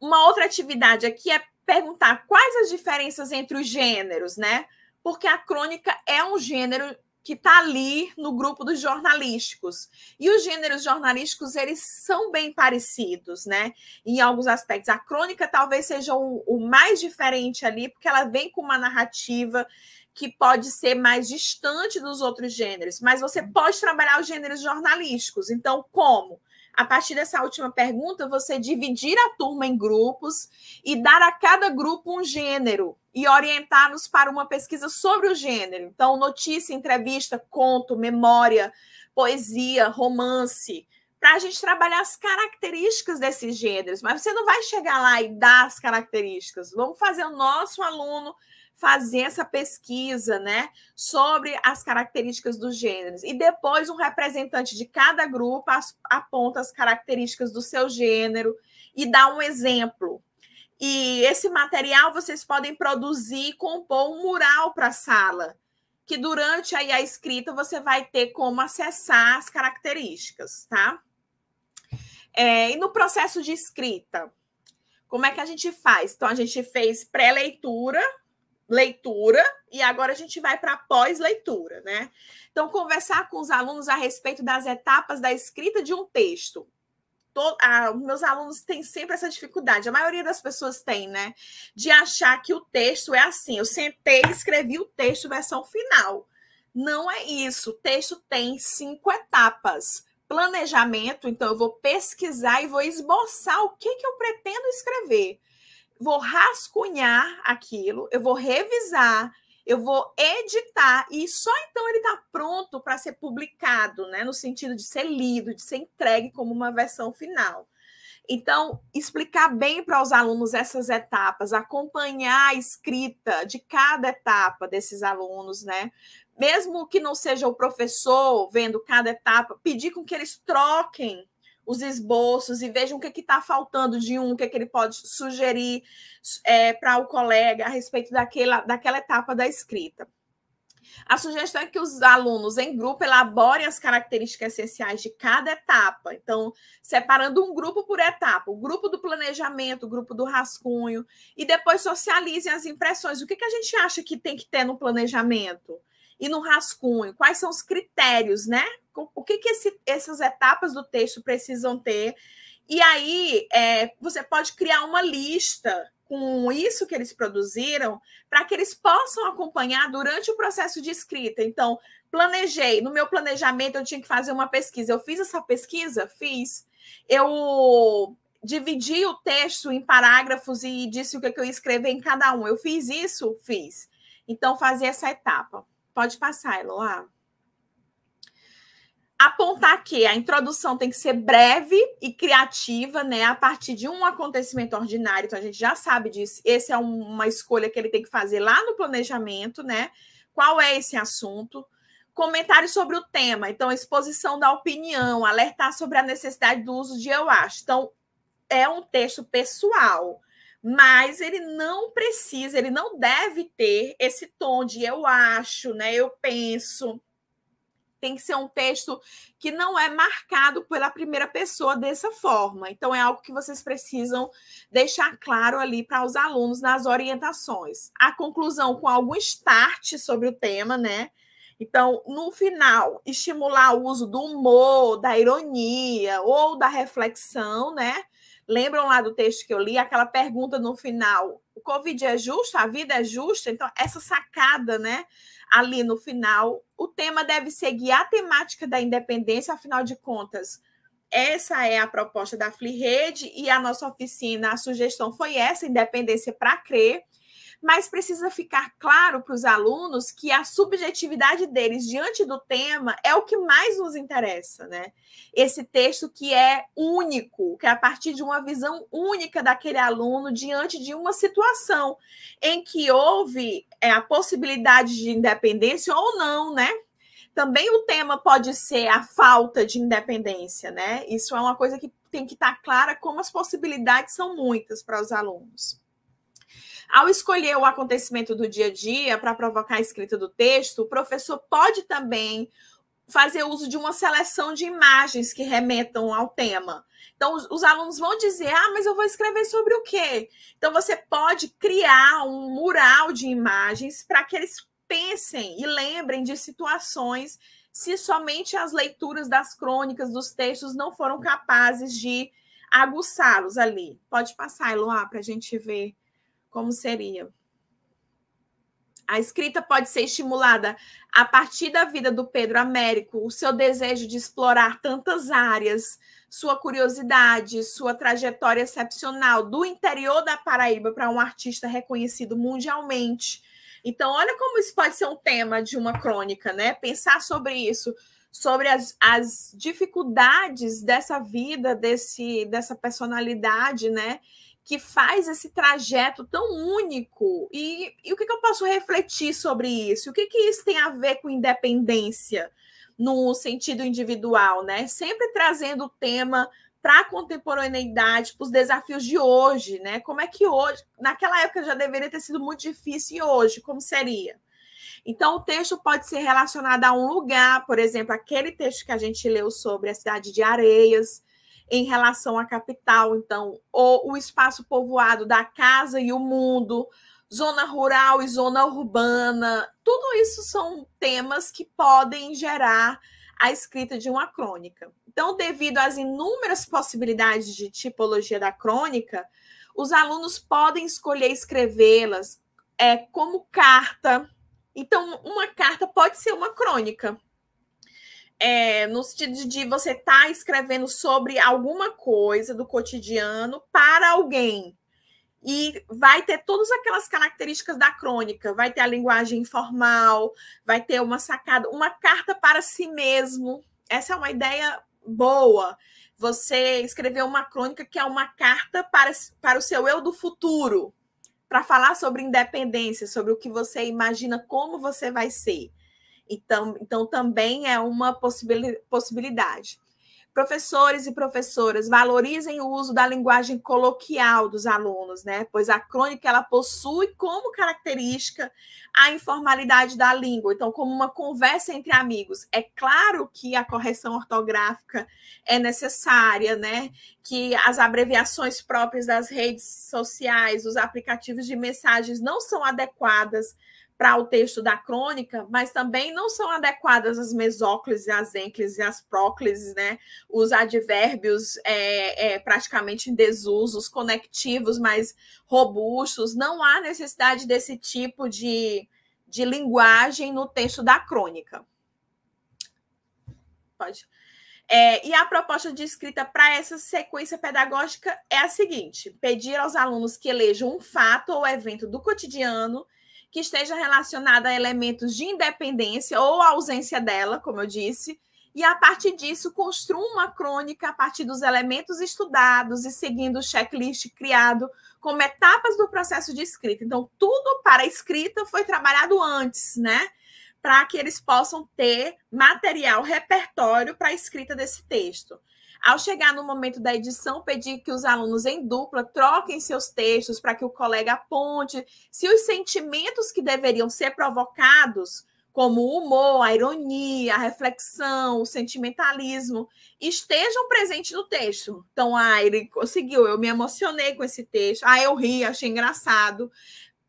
Uma outra atividade aqui é perguntar quais as diferenças entre os gêneros, né? Porque a crônica é um gênero que está ali no grupo dos jornalísticos. E os gêneros jornalísticos, eles são bem parecidos, né? Em alguns aspectos. A crônica talvez seja o, o mais diferente ali, porque ela vem com uma narrativa que pode ser mais distante dos outros gêneros, mas você uhum. pode trabalhar os gêneros jornalísticos. Então, como? a partir dessa última pergunta, você dividir a turma em grupos e dar a cada grupo um gênero e orientá-los para uma pesquisa sobre o gênero. Então, notícia, entrevista, conto, memória, poesia, romance, para a gente trabalhar as características desses gêneros. Mas você não vai chegar lá e dar as características. Vamos fazer o nosso aluno fazer essa pesquisa, né, sobre as características dos gêneros. E depois um representante de cada grupo aponta as características do seu gênero e dá um exemplo. E esse material vocês podem produzir e compor um mural para a sala, que durante aí a escrita você vai ter como acessar as características, tá? É, e no processo de escrita, como é que a gente faz? Então, a gente fez pré-leitura, leitura e agora a gente vai para pós-leitura, né? Então, conversar com os alunos a respeito das etapas da escrita de um texto. Todo, ah, meus alunos têm sempre essa dificuldade, a maioria das pessoas tem, né? De achar que o texto é assim. Eu sentei, escrevi o texto, versão final. Não é isso. O texto tem cinco etapas. Planejamento, então eu vou pesquisar e vou esboçar o que, que eu pretendo escrever vou rascunhar aquilo, eu vou revisar, eu vou editar e só então ele está pronto para ser publicado, né? No sentido de ser lido, de ser entregue como uma versão final. Então, explicar bem para os alunos essas etapas, acompanhar a escrita de cada etapa desses alunos, né? Mesmo que não seja o professor vendo cada etapa, pedir com que eles troquem os esboços e vejam o que é está faltando de um, o que, é que ele pode sugerir é, para o colega a respeito daquela, daquela etapa da escrita. A sugestão é que os alunos em grupo elaborem as características essenciais de cada etapa. Então, separando um grupo por etapa, o grupo do planejamento, o grupo do rascunho, e depois socializem as impressões. O que, que a gente acha que tem que ter no planejamento? e no rascunho? Quais são os critérios, né? O que, que esse, essas etapas do texto precisam ter? E aí é, você pode criar uma lista com isso que eles produziram para que eles possam acompanhar durante o processo de escrita. Então, planejei, no meu planejamento eu tinha que fazer uma pesquisa. Eu fiz essa pesquisa? Fiz. Eu dividi o texto em parágrafos e disse o que eu ia escrever em cada um. Eu fiz isso? Fiz. Então, fazer essa etapa. Pode passar, Eloá. Apontar que a introdução tem que ser breve e criativa, né? A partir de um acontecimento ordinário, então a gente já sabe disso. Essa é uma escolha que ele tem que fazer lá no planejamento, né? Qual é esse assunto? Comentário sobre o tema, então, exposição da opinião, alertar sobre a necessidade do uso de eu acho. Então, é um texto pessoal mas ele não precisa, ele não deve ter esse tom de eu acho, né? Eu penso. Tem que ser um texto que não é marcado pela primeira pessoa dessa forma. Então, é algo que vocês precisam deixar claro ali para os alunos nas orientações. A conclusão com algum start sobre o tema, né? Então, no final, estimular o uso do humor, da ironia ou da reflexão, né? Lembram lá do texto que eu li, aquela pergunta no final: o Covid é justo? A vida é justa? Então, essa sacada, né? Ali no final, o tema deve seguir a temática da independência, afinal de contas. Essa é a proposta da Flirede e a nossa oficina, a sugestão foi essa, Independência para Crer mas precisa ficar claro para os alunos que a subjetividade deles diante do tema é o que mais nos interessa, né? Esse texto que é único, que é a partir de uma visão única daquele aluno diante de uma situação em que houve é, a possibilidade de independência ou não, né? Também o tema pode ser a falta de independência, né? Isso é uma coisa que tem que estar clara como as possibilidades são muitas para os alunos. Ao escolher o acontecimento do dia a dia para provocar a escrita do texto, o professor pode também fazer uso de uma seleção de imagens que remetam ao tema. Então, os, os, alunos vão dizer: ah, mas eu vou escrever sobre o quê? Então, você pode criar um mural de imagens para que eles pensem e lembrem de situações se somente as leituras das crônicas, dos textos, não foram capazes de aguçá-los ali. Pode passar, Eloá, para a gente ver como seria? A escrita pode ser estimulada a partir da vida do Pedro Américo, o seu desejo de explorar tantas áreas, sua curiosidade, sua trajetória excepcional do interior da Paraíba para um artista reconhecido mundialmente. Então, olha como isso pode ser um tema de uma crônica, né? Pensar sobre isso, sobre as, as dificuldades dessa vida, desse, dessa personalidade, né? que faz esse trajeto tão único. E, e o que, que, eu posso refletir sobre isso? O que, que isso tem a ver com independência no sentido individual, né? Sempre trazendo o tema para a contemporaneidade, para os desafios de hoje, né? Como é que hoje, naquela época já deveria ter sido muito difícil e hoje, como seria? Então, o texto pode ser relacionado a um lugar, por exemplo, aquele texto que a gente leu sobre a cidade de Areias, em relação à capital, então, ou o espaço povoado da casa e o mundo, zona rural e zona urbana, tudo isso são temas que podem gerar a escrita de uma crônica. Então, devido às inúmeras possibilidades de tipologia da crônica, os alunos podem escolher escrevê-las é, como carta. Então, uma carta pode ser uma crônica, é, no sentido de você estar tá escrevendo sobre alguma coisa do cotidiano para alguém. E vai ter todas aquelas características da crônica, vai ter a linguagem informal, vai ter uma sacada, uma carta para si mesmo. Essa é uma ideia boa. Você escrever uma crônica que é uma carta para, para o seu eu do futuro, para falar sobre independência, sobre o que você imagina como você vai ser. Então, então também é uma possibilidade. Professores e professoras, valorizem o uso da linguagem coloquial dos alunos, né? Pois a crônica ela possui como característica a informalidade da língua, então como uma conversa entre amigos. É claro que a correção ortográfica é necessária, né? Que as abreviações próprias das redes sociais, os aplicativos de mensagens não são adequadas para o texto da crônica, mas também não são adequadas as mesóclises, as ênclises, as próclises, né? Os advérbios é, é, praticamente em desuso, os conectivos mais robustos. Não há necessidade desse tipo de, de linguagem no texto da crônica. Pode. É, e a proposta de escrita para essa sequência pedagógica é a seguinte: pedir aos alunos que elejam um fato ou evento do cotidiano que esteja relacionada a elementos de independência ou ausência dela, como eu disse, e a partir disso construa uma crônica a partir dos elementos estudados e seguindo o checklist criado como etapas do processo de escrita. Então, tudo para a escrita foi trabalhado antes, né? Para que eles possam ter material, repertório para a escrita desse texto. Ao chegar no momento da edição, pedi que os alunos em dupla troquem seus textos para que o colega aponte se os sentimentos que deveriam ser provocados, como o humor, a ironia, a reflexão, o sentimentalismo, estejam presentes no texto. Então, ah, ele conseguiu, eu me emocionei com esse texto, ah, eu ri, achei engraçado,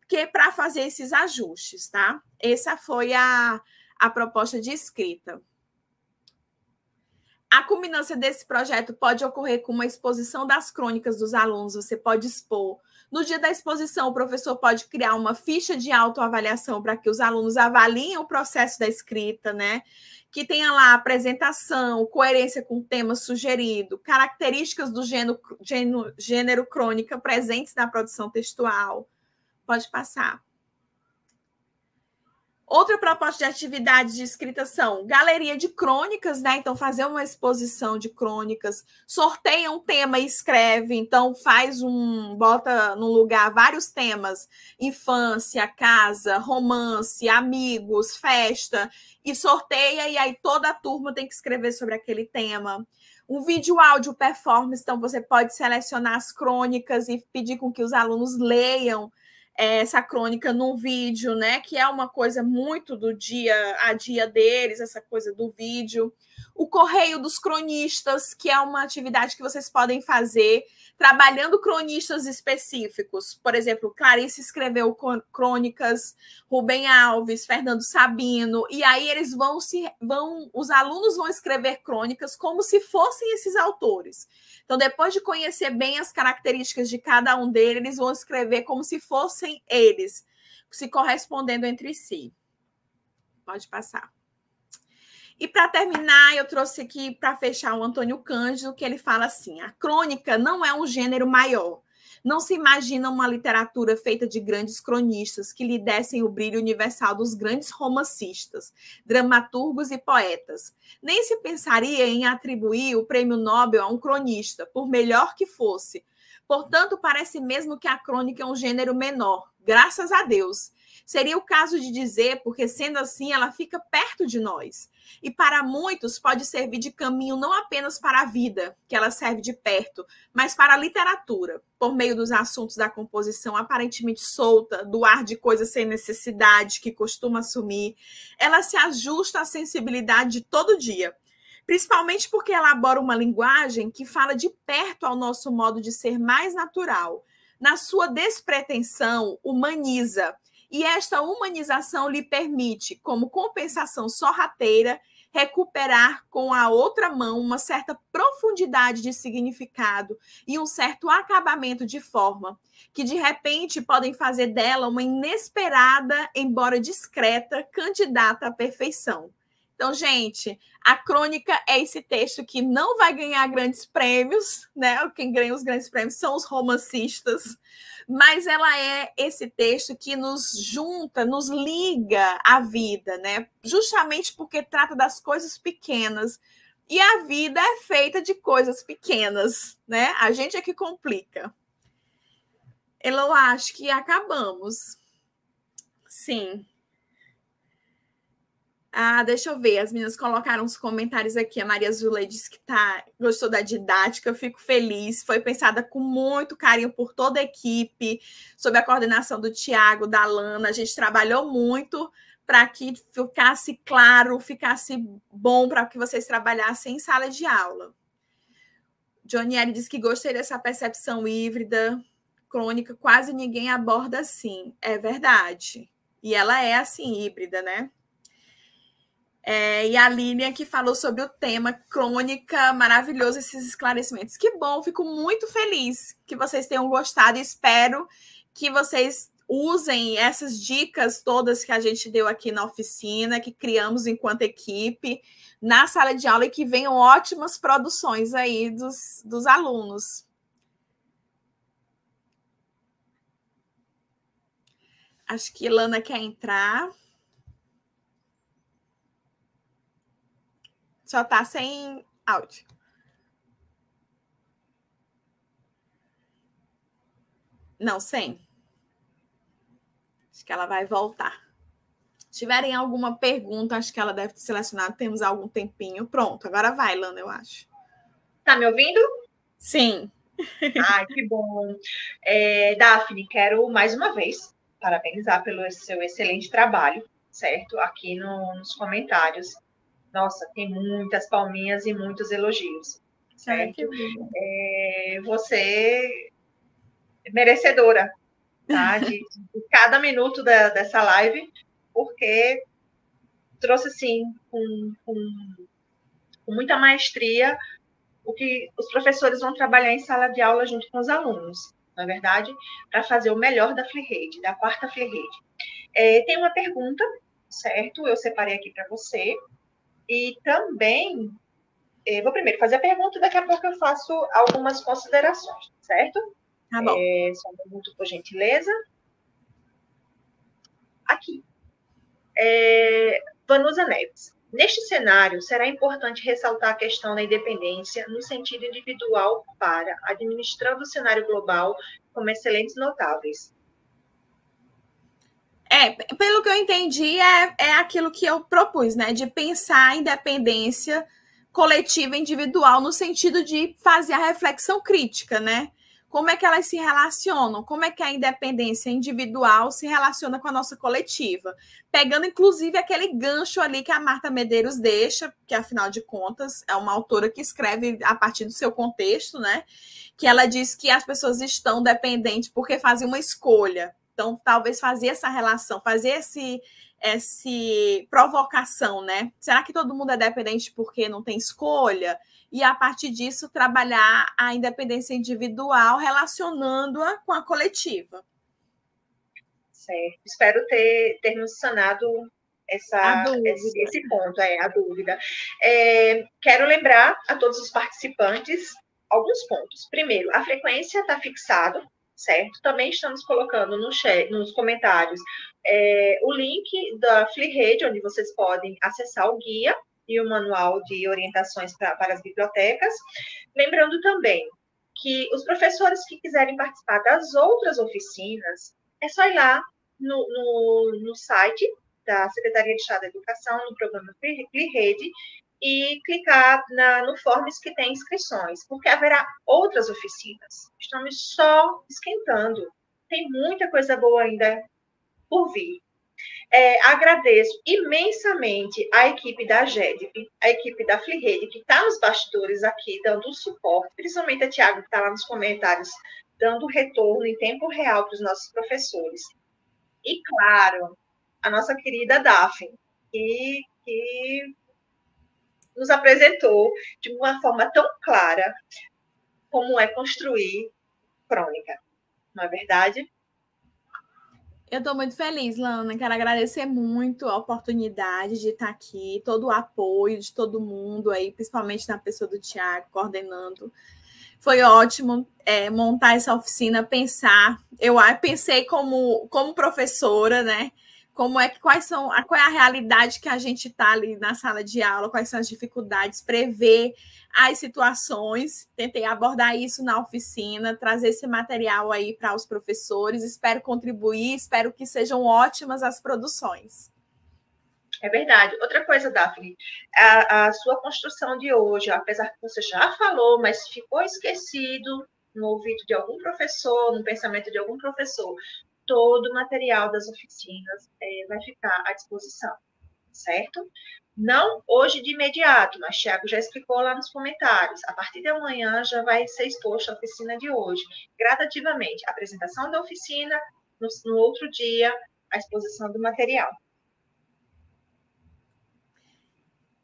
que é para fazer esses ajustes, tá? Essa foi a, a proposta de escrita. A culminância desse projeto pode ocorrer com uma exposição das crônicas dos alunos, você pode expor. No dia da exposição, o professor pode criar uma ficha de autoavaliação para que os alunos avaliem o processo da escrita, né? Que tenha lá apresentação, coerência com o tema sugerido, características do gênero, gênero, gênero crônica presentes na produção textual. Pode passar. Outra proposta de atividades de escrita são galeria de crônicas, né? Então, fazer uma exposição de crônicas, sorteia um tema e escreve. Então, faz um. bota no lugar vários temas: infância, casa, romance, amigos, festa, e sorteia, e aí toda a turma tem que escrever sobre aquele tema. Um vídeo áudio performance, então você pode selecionar as crônicas e pedir com que os alunos leiam é, essa crônica num vídeo, né? Que é uma coisa muito do dia a dia deles, essa coisa do vídeo. O correio dos cronistas, que é uma atividade que vocês podem fazer trabalhando cronistas específicos. Por exemplo, Clarice escreveu crônicas, Rubem Alves, Fernando Sabino, e aí eles vão se vão os alunos vão escrever crônicas como se fossem esses autores. Então, depois de conhecer bem as características de cada um deles, eles vão escrever como se fossem eles, se correspondendo entre si. Pode passar. E para terminar, eu trouxe aqui para fechar o Antônio Cândido, que ele fala assim: a crônica não é um gênero maior. Não se imagina uma literatura feita de grandes cronistas que lhe dessem o brilho universal dos grandes romancistas, dramaturgos e poetas. Nem se pensaria em atribuir o prêmio Nobel a um cronista, por melhor que fosse, Portanto, parece mesmo que a crônica é um gênero menor, graças a Deus. Seria o caso de dizer, porque sendo assim, ela fica perto de nós. E para muitos pode servir de caminho não apenas para a vida, que ela serve de perto, mas para a literatura, por meio dos assuntos da composição aparentemente solta, do ar de coisas sem necessidade que costuma assumir. Ela se ajusta à sensibilidade de todo dia, principalmente porque elabora uma linguagem que fala de perto ao nosso modo de ser mais natural. Na sua despretensão, humaniza, e esta humanização lhe permite, como compensação sorrateira, recuperar com a outra mão uma certa profundidade de significado e um certo acabamento de forma, que de repente podem fazer dela uma inesperada, embora discreta, candidata à perfeição. Então, gente, a crônica é esse texto que não vai ganhar grandes prêmios, né? Quem ganha os grandes prêmios são os romancistas, mas ela é esse texto que nos junta, nos liga à vida, né? Justamente porque trata das coisas pequenas. E a vida é feita de coisas pequenas, né? A gente é que complica. Eu acho que acabamos. Sim. Ah, deixa eu ver. As meninas colocaram os comentários aqui. A Maria Zule disse que tá, gostou da didática, eu fico feliz. Foi pensada com muito carinho por toda a equipe, sob a coordenação do Tiago, da Lana. A gente trabalhou muito para que ficasse claro, ficasse bom para que vocês trabalhassem em sala de aula. Jonieri disse que gostei dessa percepção híbrida, crônica, quase ninguém aborda assim. É verdade. E ela é assim, híbrida, né? É, e a Línia que falou sobre o tema crônica, maravilhoso esses esclarecimentos. Que bom, fico muito feliz que vocês tenham gostado e espero que vocês usem essas dicas todas que a gente deu aqui na oficina, que criamos enquanto equipe, na sala de aula e que venham ótimas produções aí dos, dos alunos. Acho que Lana quer entrar. Só tá sem áudio. Não, sem. Acho que ela vai voltar. Se tiverem alguma pergunta, acho que ela deve ter selecionado. Temos algum tempinho. Pronto, agora vai, Lana, eu acho. Tá me ouvindo? Sim. Ai, que bom. É, Daphne, quero mais uma vez parabenizar pelo seu excelente trabalho, certo? Aqui no, nos comentários nossa, tem muitas palminhas e muitos elogios. Certo? É, é, você é merecedora tá? de, de, cada minuto da, dessa live, porque trouxe assim com, com, com muita maestria o que os professores vão trabalhar em sala de aula junto com os alunos, na é verdade, para fazer o melhor da Rede, da quarta Freerede. É, tem uma pergunta, certo? Eu separei aqui para você, e também, eh, vou primeiro fazer a pergunta, daqui a pouco eu faço algumas considerações, certo? Tá bom. É, só um minuto, por gentileza. Aqui. É, Vanusa Neves. Neste cenário, será importante ressaltar a questão da independência no sentido individual para, administrando o cenário global, como excelentes notáveis, é, pelo que eu entendi, é, é aquilo que eu propus, né? De pensar a independência coletiva individual no sentido de fazer a reflexão crítica, né? Como é que elas se relacionam? Como é que a independência individual se relaciona com a nossa coletiva? Pegando, inclusive, aquele gancho ali que a Marta Medeiros deixa, que, afinal de contas, é uma autora que escreve a partir do seu contexto, né? Que ela diz que as pessoas estão dependentes porque fazem uma escolha então, talvez fazer essa relação, fazer esse, esse provocação, né? Será que todo mundo é dependente porque não tem escolha? E a partir disso trabalhar a independência individual, relacionando-a com a coletiva. Certo. Espero ter, ter sanado essa, esse, esse, ponto, é a dúvida. É, quero lembrar a todos os participantes alguns pontos. Primeiro, a frequência está fixada certo? Também estamos colocando no chat, nos comentários é, o link da FliRede, onde vocês podem acessar o guia e o manual de orientações pra, para as bibliotecas. Lembrando também que os professores que quiserem participar das outras oficinas, é só ir lá no, no, no site da Secretaria de Estado da Educação, no programa FliRede, e clicar na, no Forms que tem inscrições, porque haverá outras oficinas. Estamos só esquentando. Tem muita coisa boa ainda por vir. É, agradeço imensamente a equipe da GEDP, a equipe da FliRede, que está nos bastidores aqui, dando suporte, principalmente a Tiago, que está lá nos comentários, dando retorno em tempo real para os nossos professores. E, claro, a nossa querida Daphne, que, que nos apresentou de uma forma tão clara como é construir crônica. Não é verdade? Eu estou muito feliz, Lana. Quero agradecer muito a oportunidade de estar aqui, todo o apoio de todo mundo aí, principalmente na pessoa do Tiago, coordenando. Foi ótimo é, montar essa oficina, pensar. Eu pensei como, como professora, né? como é que quais são a, qual é a realidade que a gente está ali na sala de aula, quais são as dificuldades, prever as situações. Tentei abordar isso na oficina, trazer esse material aí para os professores. Espero contribuir, espero que sejam ótimas as produções. É verdade. Outra coisa, Daphne, a, a sua construção de hoje, apesar que você já falou, mas ficou esquecido no ouvido de algum professor, no pensamento de algum professor todo o material das oficinas é, vai ficar à disposição, certo? Não hoje de imediato, mas Tiago já explicou lá nos comentários. A partir de amanhã já vai ser exposta a oficina de hoje, gradativamente. A apresentação da oficina, no, no outro dia, a exposição do material.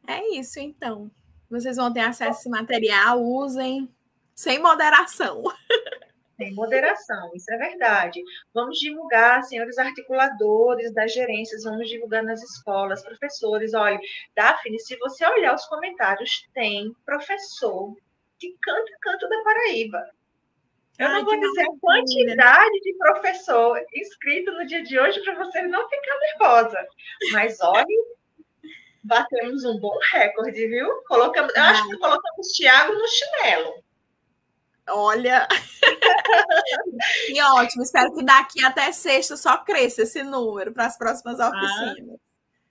É isso, então. Vocês vão ter acesso a esse material, usem sem moderação. Tem moderação, isso é verdade. Vamos divulgar, senhores articuladores das gerências, vamos divulgar nas escolas, professores. Olha, Daphne, se você olhar os comentários, tem professor de canto canto da Paraíba. Eu Ai, não vou dizer a quantidade de professor inscrito no dia de hoje para você não ficar nervosa. Mas olha, batemos um bom recorde, viu? Colocamos, eu acho que colocamos Tiago no chinelo. Olha. que ótimo. Espero que daqui até sexta só cresça esse número para as próximas ah, oficinas. Ah,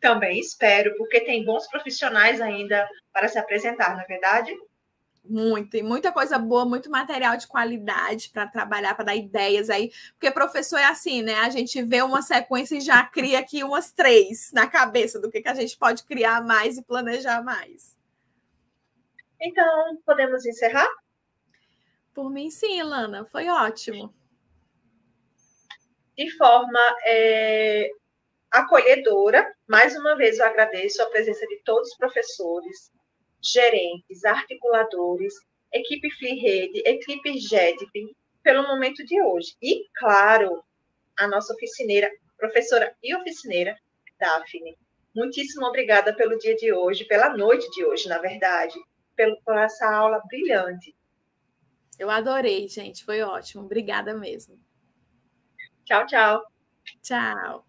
também espero, porque tem bons profissionais ainda para se apresentar, na é verdade? Muito, e muita coisa boa, muito material de qualidade para trabalhar, para dar ideias aí. Porque professor é assim, né? A gente vê uma sequência e já cria aqui umas três na cabeça do que, que a gente pode criar mais e planejar mais. Então, podemos encerrar? Por mim, sim, Lana, foi ótimo. De forma é, acolhedora, mais uma vez eu agradeço a presença de todos os professores, gerentes, articuladores, equipe Free Rede, equipe GEDP, pelo momento de hoje. E, claro, a nossa oficineira, professora e oficineira, Daphne. Muitíssimo obrigada pelo dia de hoje, pela noite de hoje, na verdade, pelo, por essa aula brilhante. Eu adorei, gente. Foi ótimo. Obrigada mesmo. Tchau, tchau. Tchau.